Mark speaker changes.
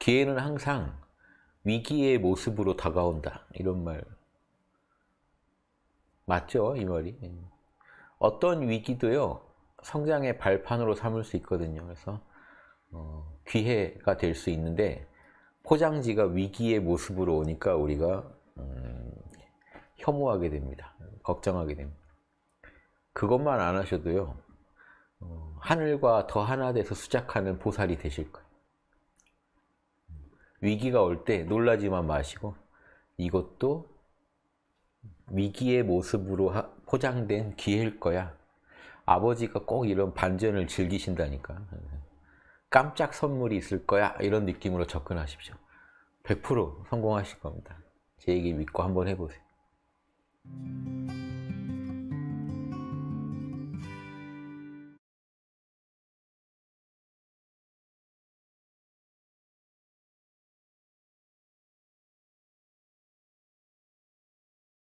Speaker 1: 기회는 항상 위기의 모습으로 다가온다. 이런 말. 맞죠? 이 말이. 예. 어떤 위기도요. 성장의 발판으로 삼을 수 있거든요. 그래서 어, 기회가 될 수 있는데 포장지가 위기의 모습으로 오니까 우리가 음, 혐오하게 됩니다. 걱정하게 됩니다. 그것만 안 하셔도요. 어, 하늘과 더 하나 돼서 수작하는 보살이 되실 거예요. 위기가 올 때 놀라지만 마시고 이것도 위기의 모습으로 포장된 기회일 거야. 아버지가 꼭 이런 반전을 즐기신다니까. 깜짝 선물이 있을 거야. 이런 느낌으로 접근하십시오. 100% 성공하실 겁니다. 제 얘기 믿고 한번 해보세요.